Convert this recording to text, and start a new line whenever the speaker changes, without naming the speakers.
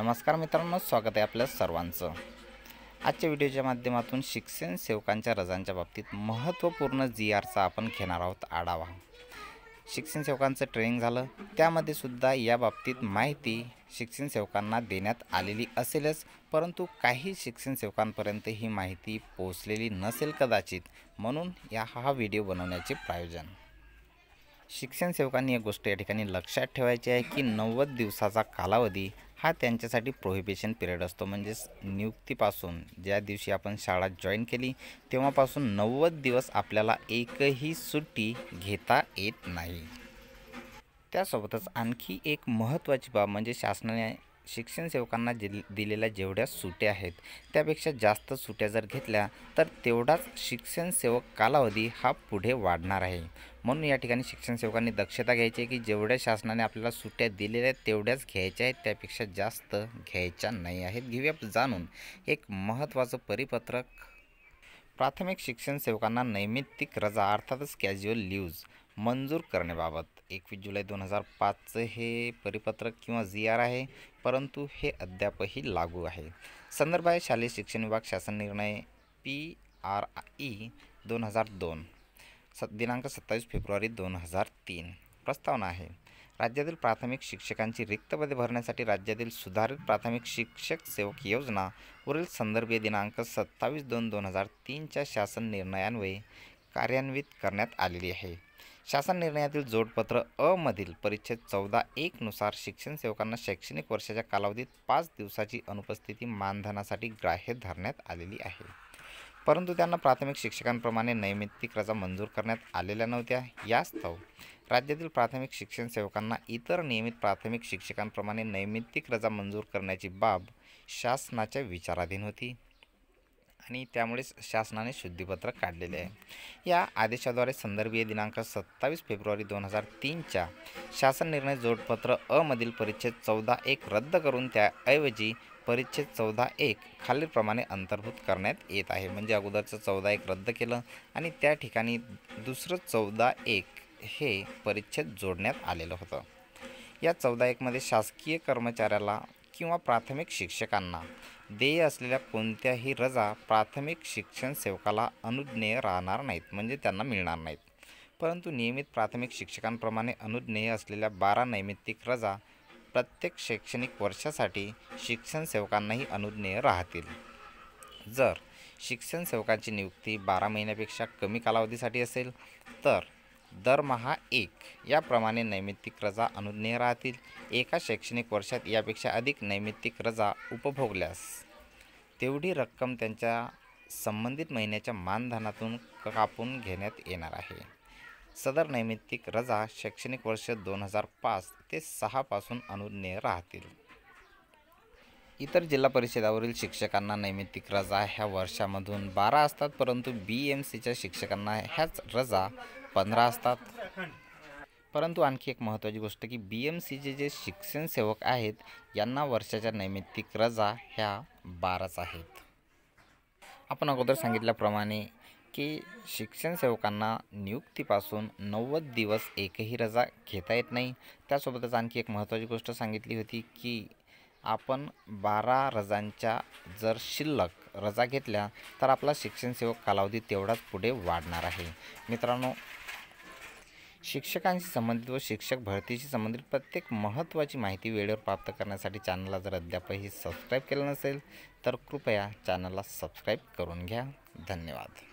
नमस्कार मित्रांनो स्वागत आहे आपल्या सर्वांचं आजच्या व्हिडिओच्या माध्यमातून शिक्षण सेवकांच्या रजांच्या बाबतीत महत्त्वपूर्ण जी आरचा आपण घेणार आहोत आढावा शिक्षण सेवकांचं ट्रेनिंग झालं त्यामध्ये सुद्धा या बाबतीत माहिती शिक्षण सेवकांना देण्यात आलेली असेलच परंतु काही शिक्षण सेवकांपर्यंत ही माहिती पोहोचलेली नसेल कदाचित म्हणून या हा व्हिडिओ बनवण्याचे प्रायोजन शिक्षण सेवकांनी एक गोष्ट या ठिकाणी लक्षात ठेवायची आहे की नव्वद दिवसाचा कालावधी हा त्यांच्यासाठी प्रोहिबिशन पिरियड असतो म्हणजेच नियुक्तीपासून ज्या दिवशी आपण शाळा जॉईन केली तेव्हापासून नव्वद दिवस आपल्याला एकही सुट्टी घेता येत नाही त्यासोबतच आणखी एक महत्त्वाची बाब म्हणजे शासनाने शिक्षण सेवकांना दिल दिलेल्या जेवढ्या सुट्या आहेत त्यापेक्षा जास्त सुट्या जर घेतल्या तर तेवढाच शिक्षण सेवक कालावधी हा पुढे वाढणार आहे म्हणून या ठिकाणी शिक्षण सेवकांनी दक्षता घ्यायची आहे की जेवढ्या शासनाने आपल्याला सुट्ट्या दिलेल्या आहेत तेवढ्याच घ्यायच्या आहेत त्यापेक्षा जास्त घ्यायच्या नाही आहेत घेऊया जाणून एक महत्त्वाचं परिपत्रक प्राथमिक शिक्षण सेवकान नैमित्तिक रजा अर्थात कैज्युअल लीव्ज मंजूर बाबत एकवीस जुलाई दोन हजार पांच हे परिपत्रक कि जी आर है परंतु हे अद्याप ही लागू है संदर्भ है शालेय शिक्षण विभाग शासन निर्णय पी आर ई दोन हजार दोन स दिनांक सत्ताईस फेब्रुवारी दोन हजार तीन प्रस्तावना है राज्यातील प्राथमिक शिक्षकांची रिक्त पदे भरण्यासाठी राज्यातील सुधारित प्राथमिक शिक्षक सेवक योजना वरील संदर्भीय दिनांक सत्तावीस दोन दोन हजार तीनच्या शासन निर्णयान्वये कार्यान्वित करण्यात आलेली आहे शासन निर्णयातील जोडपत्र अ मधील परिच्छेद चौदा एकनुसार शिक्षण सेवकांना शैक्षणिक वर्षाच्या कालावधीत पाच दिवसाची अनुपस्थिती मानधनासाठी ग्राह्य धरण्यात आलेली आहे परंतु त्यांना प्राथमिक शिक्षकांप्रमाणे नैमित्तिक रजा मंजूर करण्यात आलेल्या नव्हत्या यास्तव राज्यातील प्राथमिक शिक्षण सेवकांना इतर नियमित प्राथमिक शिक्षकांप्रमाणे नैमित्तिक रजा मंजूर करण्याची बाब शासनाच्या विचाराधीन होती आणि त्यामुळेच शासनाने शुद्धीपत्र काढलेले आहे या आदेशाद्वारे संदर्भीय दिनांक सत्तावीस फेब्रुवारी दोन हजार तीनच्या शासन निर्णय जोडपत्र अमधील परिच्छेद चौदा एक रद्द करून त्याऐवजी परिच्छेद चौदा एक खालीलप्रमाणे अंतर्भूत करण्यात येत आहे म्हणजे अगोदरचं चौदा एक रद्द केलं आणि त्या ठिकाणी दुसरं चौदा एक हे परिच्छेद जोडण्यात आलेलं होतं या चौदा एकमध्ये शासकीय कर्मचाऱ्याला किंवा प्राथमिक शिक्षकांना देय असलेल्या कोणत्याही रजा प्राथमिक शिक्षण सेवकाला अनुज्ञेय राहणार नाहीत म्हणजे त्यांना मिळणार नाहीत परंतु नियमित प्राथमिक शिक्षकांप्रमाणे अनुज्ञेय असलेल्या बारा नैमित्तिक रजा प्रत्येक शैक्षणिक वर्षासाठी शिक्षण सेवकांनाही अनुज्ञेय राहतील जर शिक्षण सेवकांची नियुक्ती बारा महिन्यापेक्षा कमी कालावधीसाठी असेल तर दरमहा एक याप्रमाणे नैमित्तिक रजा अनुज्ञेय राहतील एका शैक्षणिक वर्षात यापेक्षा अधिक नैमित्तिक रजा उपभोगल्यास तेवढी रक्कम त्यांच्या संबंधित महिन्याच्या मानधनातून कापून घेण्यात येणार आहे सदर नैमित्तिक रजा शैक्षणिक वर्ष दोन हजार पाच ते सहापासून अनुज्ञेय राहतील इतर जिल्हा परिषदावरील शिक्षकांना नैमित्तिक रजा ह्या वर्षामधून बारा असतात परंतु बी एम सीच्या शिक्षकांना ह्याच रजा पंधरा असतात परंतु आणखी एक महत्त्वाची गोष्ट की बी एम सीचे जे शिक्षण सेवक आहेत यांना वर्षाच्या नैमित्तिक रजा ह्या बाराच आहेत आपण अगोदर सांगितल्याप्रमाणे की शिक्षण सेवकांना नियुक्तीपासून नव्वद दिवस एकही रजा घेता येत नाही त्यासोबतच आणखी एक महत्त्वाची गोष्ट सांगितली होती की आपण बारा रजांच्या जर शिल्लक रजा घेतल्या तर आपला शिक्षण सेवक कालावधी तेवढाच पुढे वाढणार आहे मित्रांनो शिक्षकांशी संबंधित व शिक्षक भरतीशी संबंधित प्रत्येक महत्त्वाची माहिती वेळेवर प्राप्त करण्यासाठी चॅनलला जर अद्यापही सबस्क्राईब केलं नसेल तर कृपया चॅनलला सबस्क्राईब करून घ्या धन्यवाद